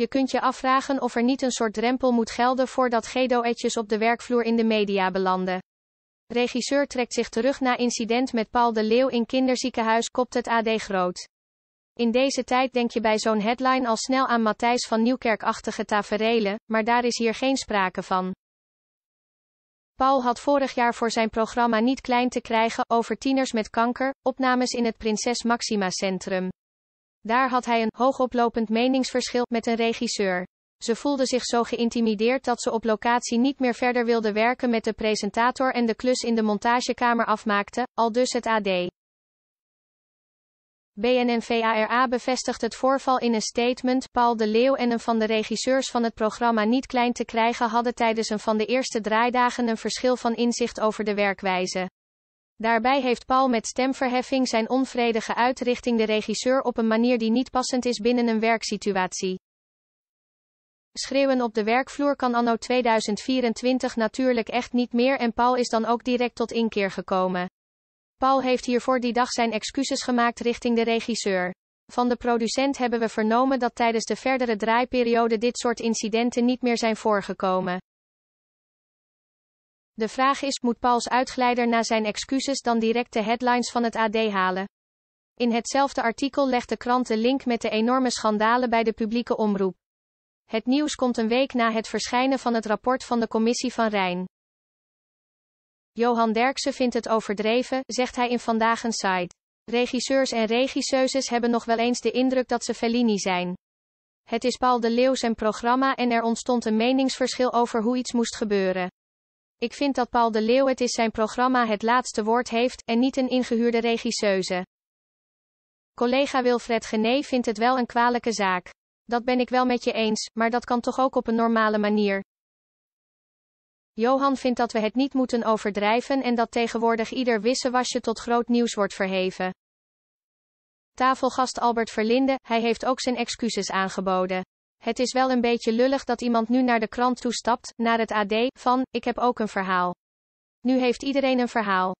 Je kunt je afvragen of er niet een soort drempel moet gelden voordat gedoetjes op de werkvloer in de media belanden. Regisseur trekt zich terug na incident met Paul de Leeuw in kinderziekenhuis, kopt het AD groot. In deze tijd denk je bij zo'n headline al snel aan Matthijs van Nieuwkerkachtige taferelen, maar daar is hier geen sprake van. Paul had vorig jaar voor zijn programma Niet Klein te krijgen over tieners met kanker, opnames in het Prinses Maxima Centrum. Daar had hij een hoogoplopend meningsverschil met een regisseur. Ze voelde zich zo geïntimideerd dat ze op locatie niet meer verder wilde werken met de presentator en de klus in de montagekamer afmaakte, al dus het AD. BNNVARA bevestigt het voorval in een statement. Paul de Leeuw en een van de regisseurs van het programma Niet Klein te krijgen hadden tijdens een van de eerste draaidagen een verschil van inzicht over de werkwijze. Daarbij heeft Paul met stemverheffing zijn onvredige uitrichting de regisseur op een manier die niet passend is binnen een werksituatie. Schreeuwen op de werkvloer kan anno 2024 natuurlijk echt niet meer en Paul is dan ook direct tot inkeer gekomen. Paul heeft hiervoor die dag zijn excuses gemaakt richting de regisseur. Van de producent hebben we vernomen dat tijdens de verdere draaiperiode dit soort incidenten niet meer zijn voorgekomen. De vraag is, moet Pauls uitglijder na zijn excuses dan direct de headlines van het AD halen? In hetzelfde artikel legt de krant de link met de enorme schandalen bij de publieke omroep. Het nieuws komt een week na het verschijnen van het rapport van de commissie van Rijn. Johan Derksen vindt het overdreven, zegt hij in Vandaag een site. Regisseurs en regisseuses hebben nog wel eens de indruk dat ze Fellini zijn. Het is Paul de Leeuw zijn programma en er ontstond een meningsverschil over hoe iets moest gebeuren. Ik vind dat Paul de Leeuw het is zijn programma het laatste woord heeft, en niet een ingehuurde regisseuse. Collega Wilfred Gené vindt het wel een kwalijke zaak. Dat ben ik wel met je eens, maar dat kan toch ook op een normale manier. Johan vindt dat we het niet moeten overdrijven en dat tegenwoordig ieder wissewasje tot groot nieuws wordt verheven. Tafelgast Albert Verlinde, hij heeft ook zijn excuses aangeboden. Het is wel een beetje lullig dat iemand nu naar de krant toestapt, naar het AD, van, ik heb ook een verhaal. Nu heeft iedereen een verhaal.